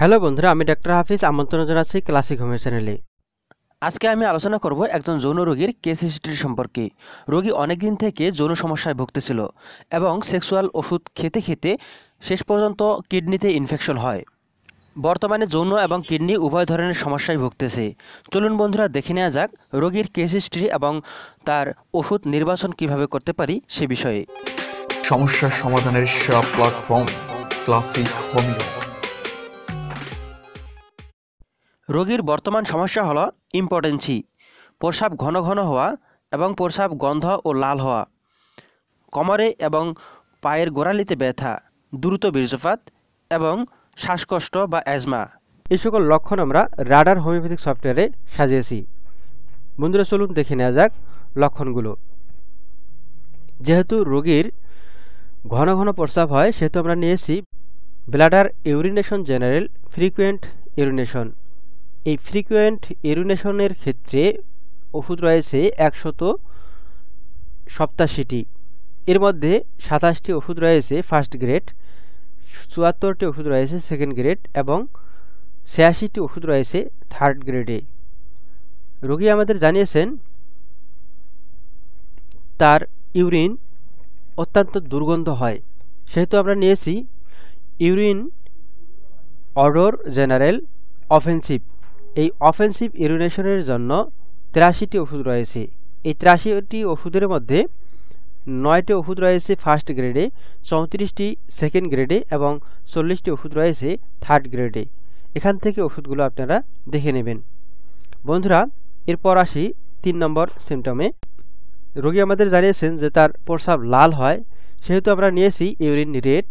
hello বন্ধুরা আমি doctor হাফিজ আমন্ত্রণ জানাচ্ছি ক্লাসিক হোমিও চ্যানেলে আজকে আমি আলোচনা করব একজন যৌন রোগীর কেস হিস্ট্রি সম্পর্কে রোগী অনেকদিন থেকে যৌন সমস্যায় ভুগতেছিল এবং সেক্সুয়াল ওষুধ খেতে খেতে শেষ পর্যন্ত কিডনিতে ইনফেকশন হয় বর্তমানে যৌন এবং কিডনি উভয় ধরনের সমস্যায় ভুগতেছে চলুন বন্ধুরা দেখে নেওয়া যাক রোগীর কেস হিস্ট্রি এবং তার ওষুধ নির্বাচন কিভাবে করতে পারি সে বিষয়ে সমস্যা সমাধানের সেরা প্ল্যাটফর্ম ক্লাসিক হোমিও রোগীর বর্তমান সমস্যা হল ইম্পর্টেন্সি প্রস্রাব ঘন ঘন হওয়া এবং প্রস্রাব গন্ধ ও লাল হওয়া কমরে এবং পায়ের গোড়ালিতে ব্যথা দ্রুত বীর্যপাত এবং শ্বাসকষ্ট বা অ্যাজমা এ সকল লক্ষণ আমরা রাডার হোমিওপ্যাথিক সফটওয়্যারে সাজিয়েছি বন্ধুরা চলুন দেখে নেওয়া যাক লক্ষণগুলো যেহেতু রোগীর ঘন ঘন প্রস্রাব হয় সেহেতু আমরা নিয়েছি bladder urination general frequent urination এই ফ্রিকুয়েন্ট এরুনেশনের ক্ষেত্রে ওষুধ রয়েছে একশত সপ্তাশিটি এর মধ্যে সাতাশটি ওষুধ রয়েছে ফার্স্ট গ্রেড চুয়াত্তরটি ওষুধ রয়েছে সেকেন্ড গ্রেড এবং ছিয়াশিটি ওষুধ রয়েছে থার্ড গ্রেডে রোগী আমাদের জানিয়েছেন তার ইউরিন অত্যন্ত দুর্গন্ধ হয় সেহেতু আমরা নিয়েছি ইউরিন অর্ডর জেনারেল অফেন্সিভ এই অফেন্সিভ ইউরিনেশনের জন্য তিরাশিটি ওষুধ রয়েছে এই তিরাশিটি ওষুধের মধ্যে নয়টি ওষুধ রয়েছে ফার্স্ট গ্রেডে চৌত্রিশটি সেকেন্ড গ্রেডে এবং চল্লিশটি ওষুধ রয়েছে থার্ড গ্রেডে এখান থেকে ওষুধগুলো আপনারা দেখে নেবেন বন্ধুরা এরপর আসি তিন নম্বর সিমটমে রোগী আমাদের জানিয়েছেন যে তার প্রস্রাব লাল হয় সেহেতু আমরা নিয়েছি ইউরিন রেড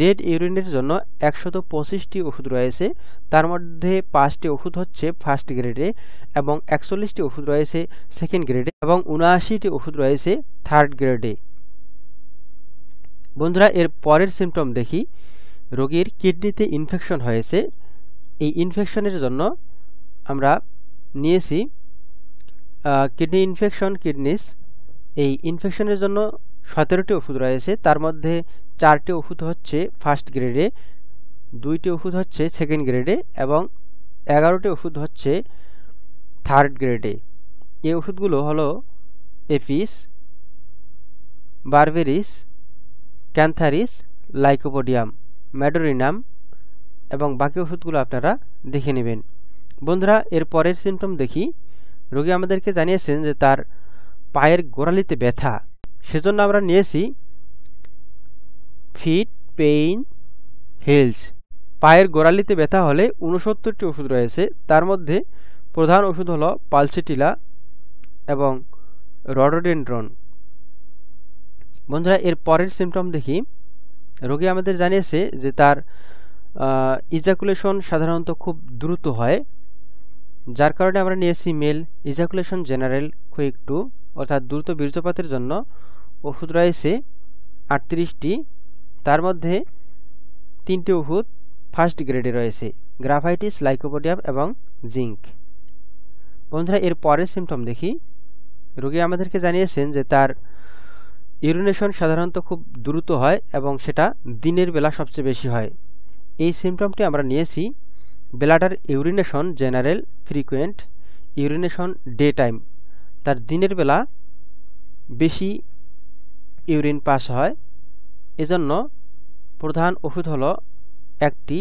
রেড ইউরিনের জন্য একশত পঁচিশটি ওষুধ রয়েছে তার মধ্যে পাঁচটি ওষুধ হচ্ছে ফার্স্ট গ্রেডে এবং একচল্লিশটি ওষুধ রয়েছে সেকেন্ড গ্রেডে এবং উনআশিটি ওষুধ রয়েছে থার্ড গ্রেডে বন্ধুরা এর পরের সিমটম দেখি রোগীর কিডনিতে ইনফেকশন হয়েছে এই ইনফেকশনের জন্য আমরা নিয়েছি কিডনি ইনফেকশন কিডনিস এই ইনফেকশনের জন্য সতেরোটি ওষুধ রয়েছে তার মধ্যে চারটি ওষুধ হচ্ছে ফার্স্ট গ্রেডে দুইটি ওষুধ হচ্ছে সেকেন্ড গ্রেডে এবং এগারোটি ওষুধ হচ্ছে থার্ড গ্রেডে এই ওষুধগুলো হলো apis berberis cantharis lycopodium medorrhinum এবং বাকি ওষুধগুলো আপনারা দেখে নেবেন বন্ধুরা এর পরের সিমটম দেখি রোগী আমাদেরকে জানিয়েছেন যে তার পায়ের গোড়ালিতে ব্যথা সেজন্য আমরা নিয়েছি ফিট পেইন হিলস পায়ের গোড়ালিতে ব্যথা হলে উনসত্তরটি ওষুধ রয়েছে তার মধ্যে প্রধান ওষুধ হল পালসিটিলা এবং রডোডেন্ড্রন বন্ধুরা এর পরের সিমটম দেখি রোগী আমাদের জানিয়েছে যে তার ইজাকুলেশন সাধারণত খুব দ্রুত হয় যার কারণে আমরা নিয়েছি male ejaculation general quick too অর্থাৎ দ্রুত বীর্যপাতের জন্য ওষুধ রয়েছে আটত্রিশটি তার মধ্যে তিনটি ওষুধ ফার্স্ট গ্রেডে রয়েছে গ্রাফাইটিস লাইকোপোডিয়াম এবং জিঙ্ক বন্ধুরা এর পরের সিমটম দেখি রোগী আমাদেরকে জানিয়েছেন যে তার ইউরিনেশন সাধারণত খুব দ্রুত হয় এবং সেটা দিনের বেলা সবচেয়ে বেশি হয় এই সিমটমটি আমরা নিয়েছি bladder urination general frequent urination day time তার দিনের বেলা বেশি ইউরিন পাস হয় এজন্য প্রধান ওষুধ হলো একটি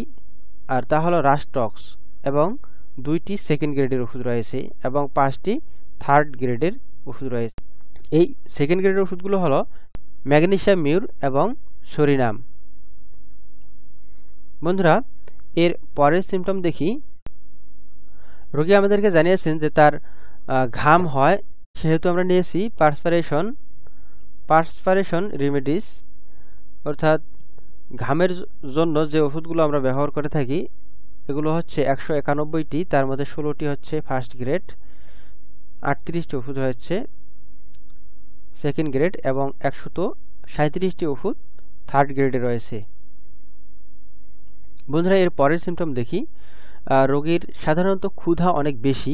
আর তা হলো রাস্টক্স এবং দুইটি সেকেন্ড গ্রেডের ওষুধ রয়েছে এবং পাঁচটি থার্ড গ্রেডের ওষুধ রয়েছে এই সেকেন্ড গ্রেডের ওষুধগুলো হলো ম্যাগনেশিয়াম মিউর এবং সরিনাম বন্ধুরা এর পরের সিমটম দেখি রোগী আমাদেরকে জানিয়েছেন যে তার ঘাম হয় সেহেতু আমরা নিয়েছি পার্সপারেশন পার্সপারেশন রেমেডিস অর্থাৎ ঘামের জন্য যে ওষুধগুলো আমরা ব্যবহার করে থাকি এগুলো হচ্ছে একশো একানব্বইটি তার মধ্যে ষোলোটি হচ্ছে ফার্স্ট গ্রেড আটত্রিশটি ওষুধ হচ্ছে সেকেন্ড গ্রেড এবং একশত সাঁত্রিশটি ওষুধ থার্ড গ্রেডে রয়েছে বন্ধুরা এর পরের সিমটম দেখি রোগীর সাধারণত ক্ষুধা অনেক বেশি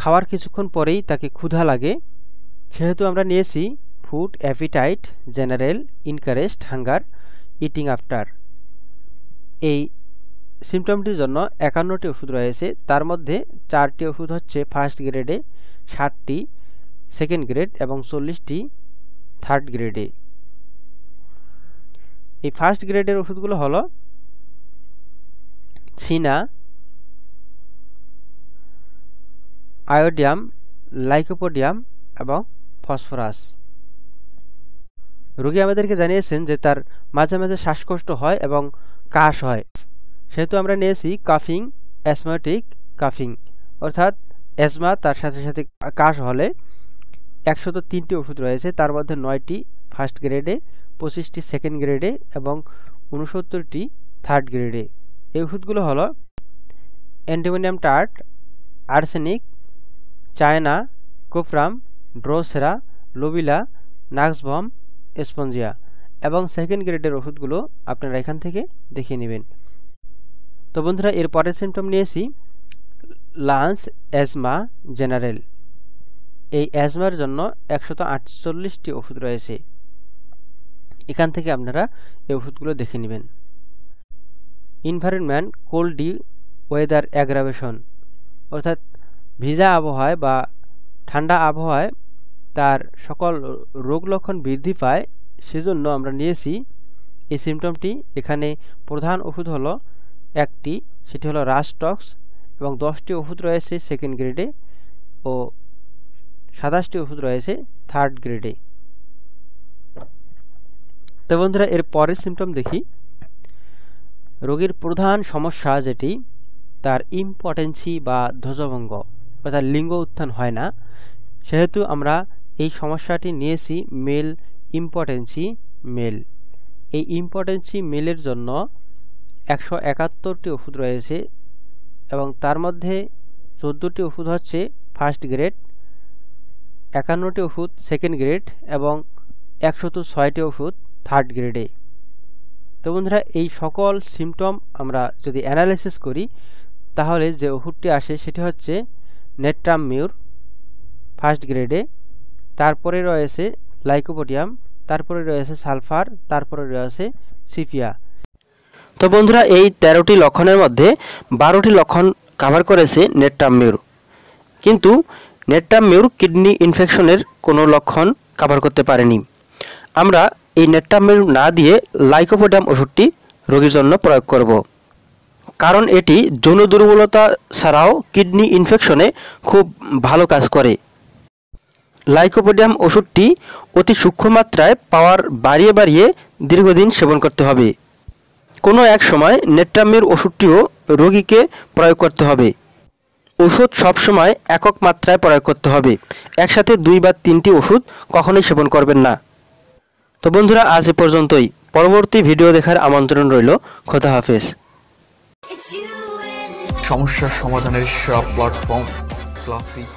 খাওয়ার কিছুক্ষণ পরেই তাকে ক্ষুধা লাগে সেহেতু আমরা নিয়েছি food appetite general increased hunger eating after এই সিমটমটির জন্য একান্নটি ওষুধ রয়েছে তার মধ্যে চারটি ওষুধ হচ্ছে ফার্স্ট গ্রেডে ষাটটি সেকেন্ড গ্রেড এবং চল্লিশটি থার্ড গ্রেডে এই ফার্স্ট গ্রেডের ওষুধগুলো হলো ছিনা আয়োডিয়াম লাইকোপোডিয়াম এবং ফসফরাস রোগী আমাদেরকে জানিয়েছেন যে তার মাঝে মাঝে শ্বাসকষ্ট হয় এবং কাশ হয় সেহেতু আমরা নিয়েছি কাফিং অ্যাসমাটিক কাফিং অর্থাৎ অ্যাজমা তার সাথে সাথে কাশ হলে একশত তিনটি ওষুধ রয়েছে তার মধ্যে নয়টি ফার্স্ট গ্রেডে পঁচিশটি সেকেন্ড গ্রেডে এবং উনসত্তরটি থার্ড গ্রেডে এই ওষুধগুলো হলো antimonium tart arsenic China cuprum drosera lobelia nux vomica spongia এবং সেকেন্ড গ্রেডের ওষুধগুলো আপনারা এখান থেকে দেখে নেবেন তো বন্ধুরা এর পরের সিমটম নিয়েছি লান্স অ্যাজমা জেনারেল এই অ্যাজমার জন্য একশত আটচল্লিশটি ওষুধ রয়েছে এখান থেকে আপনারা এই ওষুধগুলো দেখে নেবেন environment cold the weather aggravation অর্থাৎ ভিজা আবহাওয়ায় বা ঠান্ডা আবহাওয়ায় তার সকল রোগ লক্ষণ বৃদ্ধি পায় সেজন্য আমরা নিয়েছি এই সিমটমটি এখানে প্রধান ওষুধ হলো একটি সেটি হলো রাস্টক্স এবং দশটি ওষুধ রয়েছে সেকেন্ড গ্রেডে ও সাতাশটি ওষুধ রয়েছে থার্ড গ্রেডে তো বন্ধুরা এর পরের সিমটম দেখি রোগীর প্রধান সমস্যা যেটি তার ইম্পর্টেন্সি বা ধ্বজভঙ্গ অর্থাৎ লিঙ্গ উত্থান হয় না সেহেতু আমরা এই সমস্যাটি নিয়েছি মেল ইম্পর্টেন্সি মেল এই ইম্পর্টেন্সি মেলের জন্য একশো একাত্তরটি ওষুধ রয়েছে এবং তার মধ্যে চোদ্দোটি ওষুধ হচ্ছে ফার্স্ট গ্রেড একান্নটি ওষুধ সেকেন্ড গ্রেড এবং একশত ছয়টি ওষুধ থার্ড গ্রেডে তো বন্ধুরা এই সকল সিমটম আমরা যদি অ্যানালাইসিস করি তাহলে যে ওষুধটি আসে সেটি হচ্ছে নেট্রাম মিউর ফার্স্ট গ্রেডে তারপরে রয়েছে লাইকোপোডিয়াম তারপরে রয়েছে সালফার তারপরে রয়েছে সিফিয়া তো বন্ধুরা এই তেরোটি লক্ষণের মধ্যে বারোটি লক্ষণ কাভার করেছে নেট্রাম মিউর কিন্তু নেট্রাম মিউর কিডনি ইনফেকশনের কোনো লক্ষণ কাভার করতে পারেনি আমরা এই নেট্রাম মিউর না দিয়ে লাইকোপোডিয়াম ওষুধটি রোগীর জন্য প্রয়োগ করব কারণ এটি যৌন দুর্বলতা ছাড়াও কিডনি ইনফেকশনে খুব ভালো কাজ করে লাইকোপোডিয়াম ওষুধটি অতি সূক্ষ্ম মাত্রায় পাওয়ার বাড়িয়ে বাড়িয়ে দীর্ঘদিন সেবন করতে হবে কোনো এক সময় নেট্রামের ওষুধটিও রোগীকে প্রয়োগ করতে হবে ওষুধ সবসময় একক মাত্রায় প্রয়োগ করতে হবে একসাথে দুই বা তিনটি ওষুধ কখনোই সেবন করবেন না তো বন্ধুরা আজ এ পর্যন্তই পরবর্তী ভিডিও দেখার আমন্ত্রণ রইল খোদা হাফেজ সমস্যা সমাধানের সব প্ল্যাটফর্ম ক্লাসিক